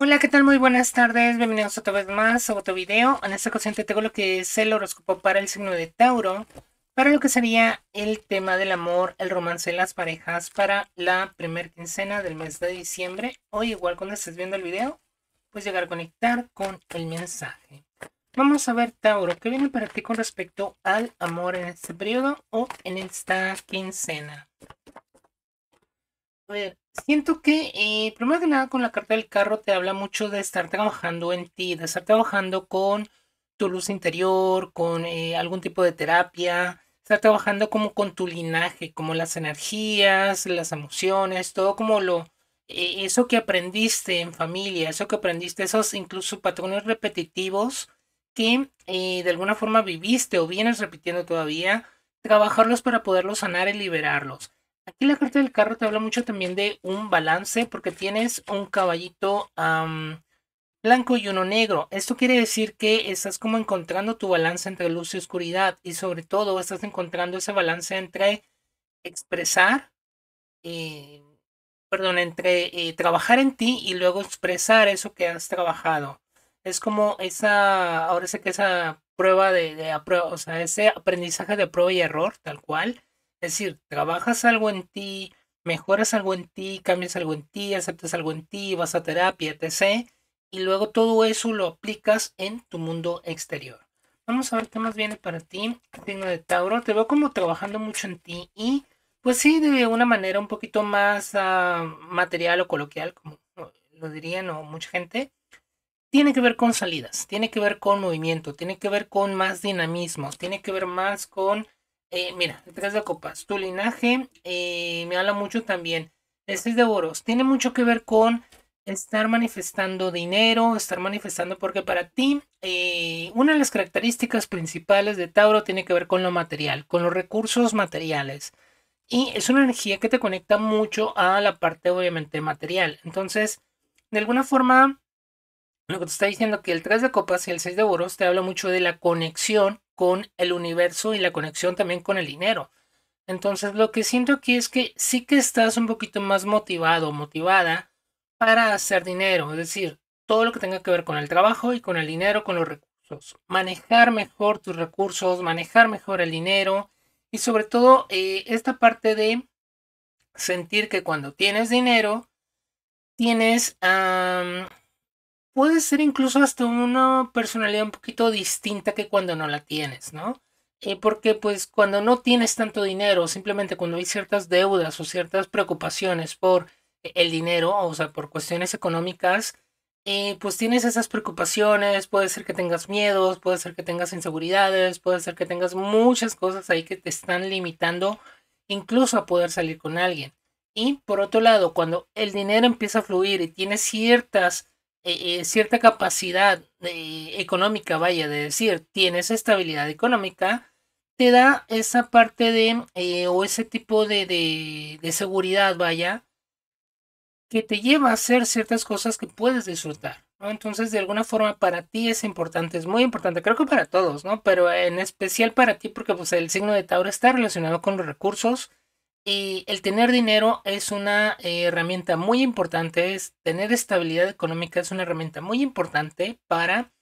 Hola, ¿qué tal? Muy buenas tardes. Bienvenidos otra vez más a otro video. En esta ocasión te tengo lo que es el horóscopo para el signo de Tauro, para lo que sería el tema del amor, el romance, las parejas para la primer quincena del mes de diciembre. hoy igual cuando estés viendo el video, puedes llegar a conectar con el mensaje. Vamos a ver, Tauro, ¿qué viene para ti con respecto al amor en este periodo o en esta quincena? A ver, siento que eh, primero que nada con la carta del carro te habla mucho de estar trabajando en ti, de estar trabajando con tu luz interior, con eh, algún tipo de terapia, estar trabajando como con tu linaje, como las energías, las emociones, todo como lo, e-, eso que aprendiste en familia, eso que aprendiste, esos incluso patrones repetitivos que eh, de alguna forma viviste o vienes repitiendo todavía, trabajarlos para poderlos sanar y liberarlos. Y la carta del carro te habla mucho también de un balance porque tienes un caballito blanco y uno negro. Esto quiere decir que estás como encontrando tu balance entre luz y oscuridad y sobre todo estás encontrando ese balance entre expresar, eh, perdón, entre eh, trabajar en ti y luego expresar eso que has trabajado. Es como esa, ahora sé que esa prueba de, de o sea, ese aprendizaje de prueba y error, tal cual es decir, trabajas algo en ti, mejoras algo en ti, cambias algo en ti, aceptas algo en ti, vas a terapia, etc. Y luego todo eso lo aplicas en tu mundo exterior. Vamos a ver qué más viene para ti, signo de Tauro. Te veo como trabajando mucho en ti y, pues sí, de una manera un poquito más ah, material o coloquial, como lo dirían o mucha gente. Tiene que ver con salidas, tiene que ver con movimiento, tiene que ver con más dinamismo, tiene que ver más con eh, mira, el 3 de copas, tu linaje eh, me habla mucho también. El 6 de oros tiene mucho que ver con estar manifestando dinero, estar manifestando, porque para ti eh, una de las características principales de Tauro tiene que ver con lo material, con los recursos materiales. Y es una energía que te conecta mucho a la parte obviamente material. Entonces, de alguna forma, lo que te está diciendo que el 3 de copas y el 6 de oros te habla mucho de la conexión con el universo y la conexión también con el dinero. Entonces lo que siento aquí es que sí que estás un poquito más motivado, motivada para hacer dinero, es decir, todo lo que tenga que ver con el trabajo y con el dinero, con los recursos. Manejar mejor tus recursos, manejar mejor el dinero y sobre todo eh, esta parte de sentir que cuando tienes dinero, tienes puede ser incluso hasta una personalidad un poquito distinta que cuando no la tienes, ¿no? Eh, porque pues cuando no tienes tanto dinero, simplemente cuando hay ciertas deudas o ciertas preocupaciones por e-, el dinero, o sea, por cuestiones económicas, eh, pues tienes esas preocupaciones, puede ser que tengas miedos, puede ser que tengas inseguridades, puede ser que tengas muchas cosas ahí que te están limitando incluso a poder salir con alguien. Y por otro lado, cuando el dinero empieza a fluir y tienes ciertas eh, eh, cierta capacidad eh, económica, vaya, de decir, tienes estabilidad económica, te da esa parte de, o ese tipo de, seguridad, vaya, que te lleva a hacer ciertas cosas que puedes disfrutar, ¿no? Entonces, de alguna forma, para ti es importante, es muy importante, creo que para todos, ¿no? Pero en especial para ti, porque pues, el signo de Tauro está relacionado con los recursos, y el tener dinero es una eh, herramienta muy importante, es tener estabilidad económica es una herramienta muy importante para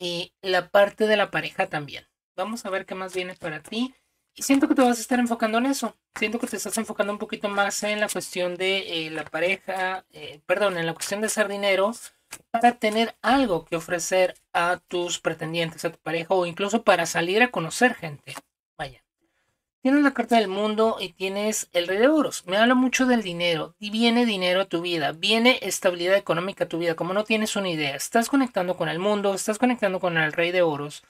eh, la parte de la pareja también. Vamos a ver qué más viene para ti. Y siento que te vas a estar enfocando en eso. Siento que te estás enfocando un poquito más en la cuestión de eh, la pareja, perdón, en la cuestión de hacer dinero para tener algo que ofrecer a tus pretendientes, a tu pareja o incluso para salir a conocer gente. Vaya. Tienes la carta del mundo y tienes el rey de oros. Me habla mucho del dinero. Y viene dinero a tu vida. Viene estabilidad económica a tu vida. Como no tienes una idea. Estás conectando con el mundo. Estás conectando con el rey de oros.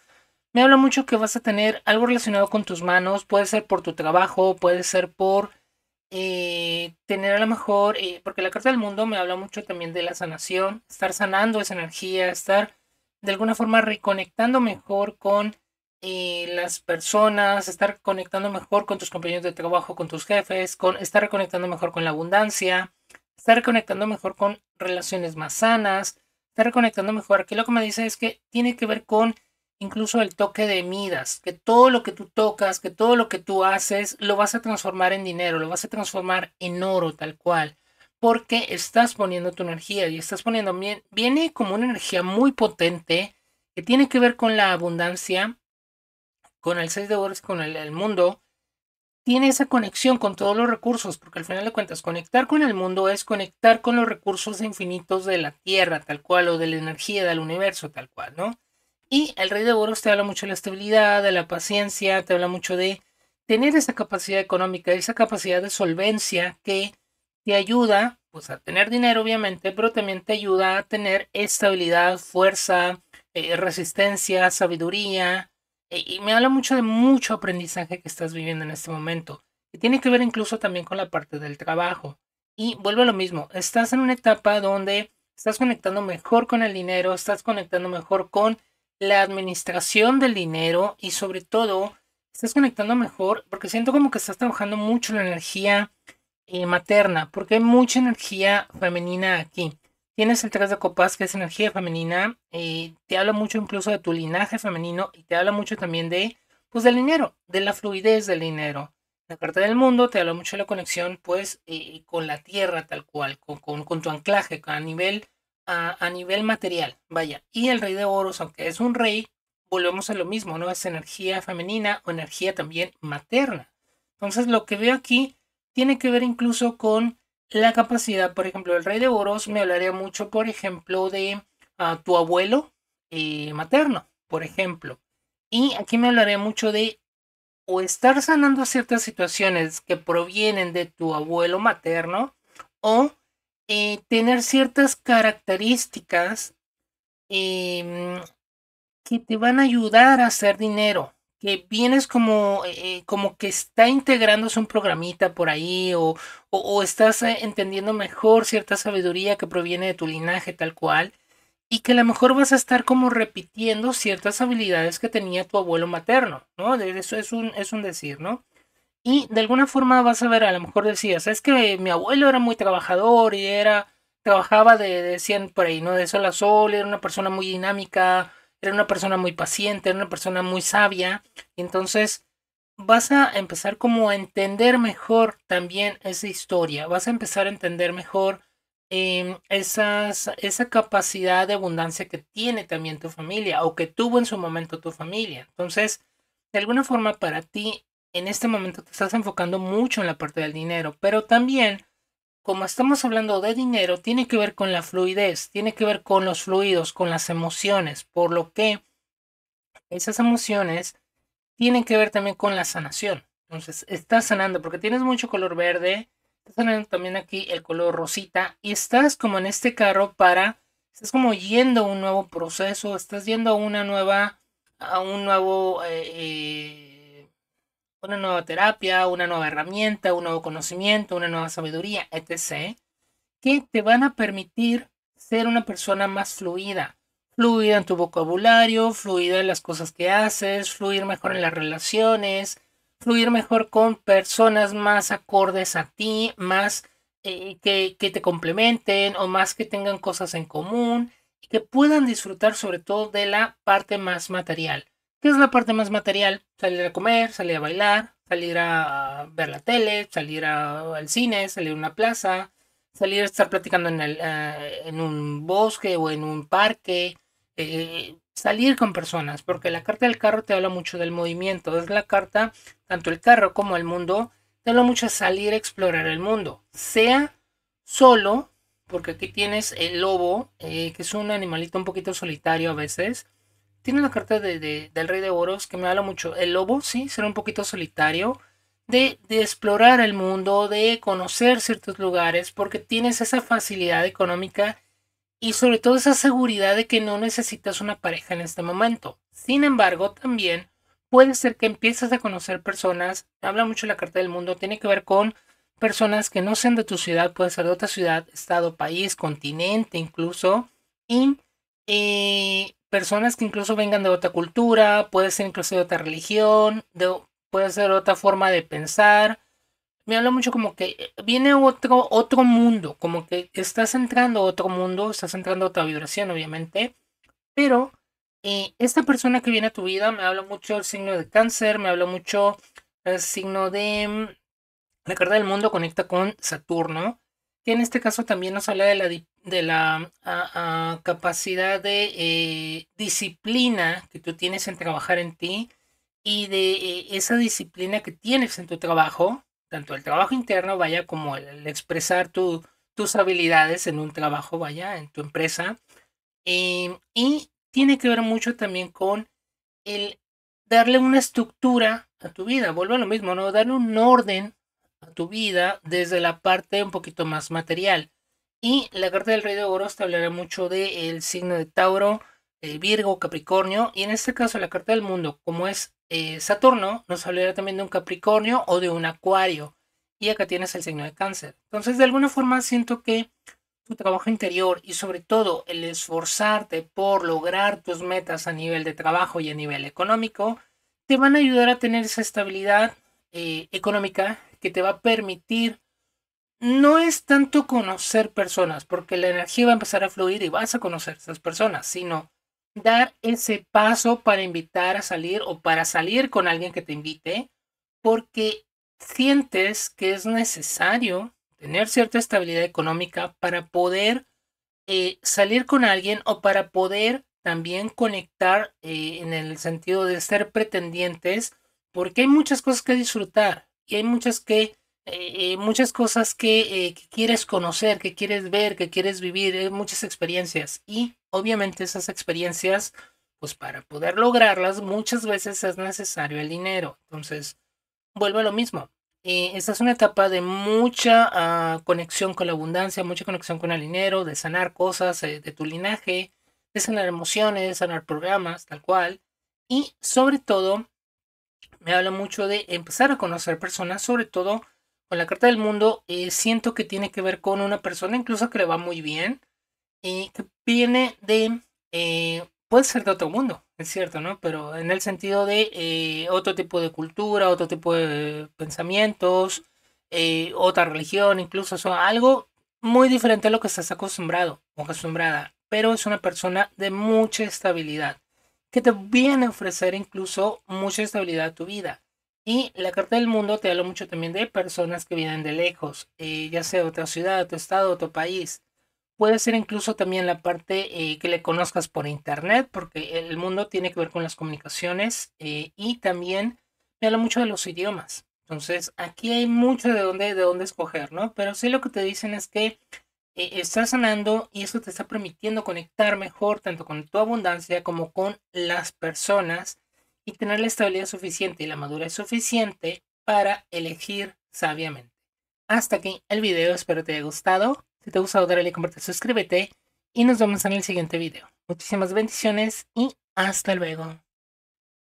Me habla mucho que vas a tener algo relacionado con tus manos. Puede ser por tu trabajo. Puede ser por eh, tener a lo mejor. Eh, porque la carta del mundo me habla mucho también de la sanación. Estar sanando esa energía. Estar de alguna forma reconectando mejor con y las personas, estar conectando mejor con tus compañeros de trabajo, con tus jefes, con estar conectando mejor con la abundancia, estar conectando mejor con relaciones más sanas, estar conectando mejor. Aquí lo que me dice es que tiene que ver con incluso el toque de Midas, que todo lo que tú tocas, que todo lo que tú haces, lo vas a transformar en dinero, lo vas a transformar en oro tal cual, porque estás poniendo tu energía y estás poniendo, viene como una energía muy potente que tiene que ver con la abundancia, con el 6 de oros, con el, mundo, tiene esa conexión con todos los recursos, porque al final de cuentas, conectar con el mundo es conectar con los recursos infinitos de la Tierra, tal cual, o de la energía del universo, tal cual, ¿no? Y el rey de boros te habla mucho de la estabilidad, de la paciencia, te habla mucho de tener esa capacidad económica, esa capacidad de solvencia que te ayuda pues, a tener dinero, obviamente, pero también te ayuda a tener estabilidad, fuerza, eh, resistencia, sabiduría, eh, y me habla mucho de mucho aprendizaje que estás viviendo en este momento, que tiene que ver incluso también con la parte del trabajo. Y vuelvo a lo mismo, estás en una etapa donde estás conectando mejor con el dinero, estás conectando mejor con la administración del dinero y sobre todo estás conectando mejor porque siento como que estás trabajando mucho la energía eh, materna, porque hay mucha energía femenina aquí. Tienes el 3 de copas, que es energía femenina, y eh, te habla mucho incluso de tu linaje femenino y te habla mucho también de, pues, del dinero, de la fluidez del dinero. La carta del mundo te habla mucho de la conexión, pues, eh, con la tierra tal cual, con, con, tu anclaje a nivel, a, a, nivel material, vaya. Y el rey de oros, aunque es un rey, volvemos a lo mismo, ¿no? Es energía femenina o energía también materna. Entonces, lo que veo aquí tiene que ver incluso con la capacidad, por ejemplo, el rey de oros me hablaría mucho, por ejemplo, de ah, tu abuelo eh, materno, por ejemplo. Y aquí me hablaría mucho de o estar sanando ciertas situaciones que provienen de tu abuelo materno o eh, tener ciertas características em, que te van a ayudar a hacer dinero que vienes como, eh, eh, como que está integrándose un programita por ahí o, o, estás eh, entendiendo mejor cierta sabiduría que proviene de tu linaje tal cual y que a lo mejor vas a estar como repitiendo ciertas habilidades que tenía tu abuelo materno, ¿no? Eso es un, es un decir, ¿no? Y de alguna forma vas a ver, a lo mejor decías, es que mi abuelo era muy trabajador y era, trabajaba de, decían por ahí, ¿no? De sol a sol, era una persona muy dinámica, era una persona muy paciente, era una persona muy sabia. entonces vas a empezar como a entender mejor también esa historia, vas a empezar a entender mejor em, esas, esa capacidad de abundancia que tiene también tu familia o que tuvo en su momento tu familia. Entonces, de alguna forma para ti, en este momento te estás enfocando mucho en la parte del dinero, pero también como estamos hablando de dinero, tiene que ver con la fluidez, tiene que ver con los fluidos, con las emociones, por lo que esas emociones tienen que ver también con la sanación. Entonces, estás sanando porque tienes mucho color verde, estás sanando también aquí el color rosita y estás como en este carro para, estás como yendo a un nuevo proceso, estás yendo a una nueva, a un nuevo... Eh, eh, una nueva terapia, una nueva herramienta, un nuevo conocimiento, una nueva sabiduría, etc., que te van a permitir ser una persona más fluida. Fluida en tu vocabulario, fluida en las cosas que haces, fluir mejor en las relaciones, fluir mejor con personas más acordes a ti, más eh, que te complementen o más que tengan cosas en común y que puedan disfrutar sobre todo de la parte más material ¿Qué es la parte más material. Salir a comer, salir a bailar, salir a ver la tele, salir al cine, salir a una plaza, salir a estar platicando en, eh, un bosque o en un parque, eh, salir con personas, porque la carta del carro te habla mucho del movimiento. Es la carta, tanto el carro como el mundo, te habla mucho de salir a explorar el mundo, sea solo, porque aquí tienes el lobo, eh, que es un animalito un poquito solitario a veces tiene la carta de, del Rey de Oros que me habla mucho. El lobo, sí, será un poquito solitario. De, explorar el mundo, de conocer ciertos lugares, porque tienes esa facilidad económica y sobre todo esa seguridad de que no necesitas una pareja en este momento. Sin embargo, también puede ser que empieces a conocer personas, habla mucho la carta del mundo, tiene que ver con personas que no sean de tu ciudad, puede ser de otra ciudad, estado, país, continente incluso, y eh, personas que incluso vengan de otra cultura, puede ser incluso de otra religión, puede ser otra forma de pensar. Me habla mucho como que eh, viene otro, otro mundo, como que estás entrando a otro mundo, estás entrando a otra vibración, obviamente. Pero eh, esta persona que viene a tu vida me habla mucho el signo de cáncer, me habla mucho el signo de... Mm, la carta del mundo conecta con Saturno, que en este caso también nos habla de la de la capacidad de eh, disciplina que tú tienes en trabajar en ti y de eh, esa disciplina que tienes en tu trabajo, tanto el trabajo interno, vaya, como el, expresar tus habilidades en un trabajo, vaya, en tu empresa. Eh, y tiene que ver mucho también con el darle una estructura a tu vida, Vuelvo a lo mismo, ¿no? Darle un orden a tu vida desde la parte un poquito más material y la carta del Rey de Oros te hablará mucho del signo de Tauro, Virgo, Capricornio. Y en este caso, la carta del mundo, como es eh, Saturno, nos hablará también de un Capricornio o de un Acuario. Y acá tienes el signo de Cáncer. Entonces, de alguna forma, siento que tu trabajo interior y sobre todo el esforzarte por lograr tus metas a nivel de trabajo y a nivel económico, te van a ayudar a tener esa estabilidad eh, económica que te va a permitir no es tanto conocer personas, porque la energía va a empezar a fluir y vas a conocer a esas personas, sino dar ese paso para invitar a salir o para salir con alguien que te invite, porque sientes que es necesario tener cierta estabilidad económica para poder eh, salir con alguien o para poder también conectar eh, en el sentido de ser pretendientes, porque hay muchas cosas que disfrutar y hay muchas que eh, eh, muchas cosas eh, que, quieres conocer, que quieres ver, que quieres vivir, muchas experiencias. Y obviamente esas experiencias, pues para poder lograrlas muchas veces es necesario el dinero. Entonces, vuelve a lo mismo. esta es una etapa de mucha ah, conexión con la abundancia, mucha conexión con el dinero, de sanar cosas de tu linaje, de sanar emociones, de sanar programas, tal cual. Y sobre todo, me habla mucho de empezar a conocer personas, sobre todo con la carta del mundo, eh, siento que tiene que ver con una persona incluso que le va muy bien y que viene de, eh, puede ser de otro mundo, es cierto, ¿no? Pero en el sentido de eh, otro tipo de cultura, otro tipo de pensamientos, otra religión, incluso o algo muy diferente a lo que estás acostumbrado o acostumbrada, pero es una persona de mucha estabilidad, que te viene a ofrecer incluso mucha estabilidad a tu vida y la carta del mundo te habla mucho también de personas que vienen de lejos, eh, ya sea otra ciudad, otro estado, otro país. Puede ser incluso también la parte eh, que le conozcas por internet, porque el mundo tiene que ver con las comunicaciones eh, y también me habla mucho de los idiomas. Entonces, aquí hay mucho de dónde, de dónde escoger, ¿no? Pero sí lo que te dicen es que estás sanando y eso te está permitiendo conectar mejor tanto con tu abundancia como con las personas y tener la estabilidad suficiente y la madurez suficiente para elegir sabiamente. Hasta aquí el video, espero te haya gustado. Si te ha gustado, dale like, comparte, suscríbete y nos vemos en el siguiente video. Muchísimas bendiciones y hasta luego.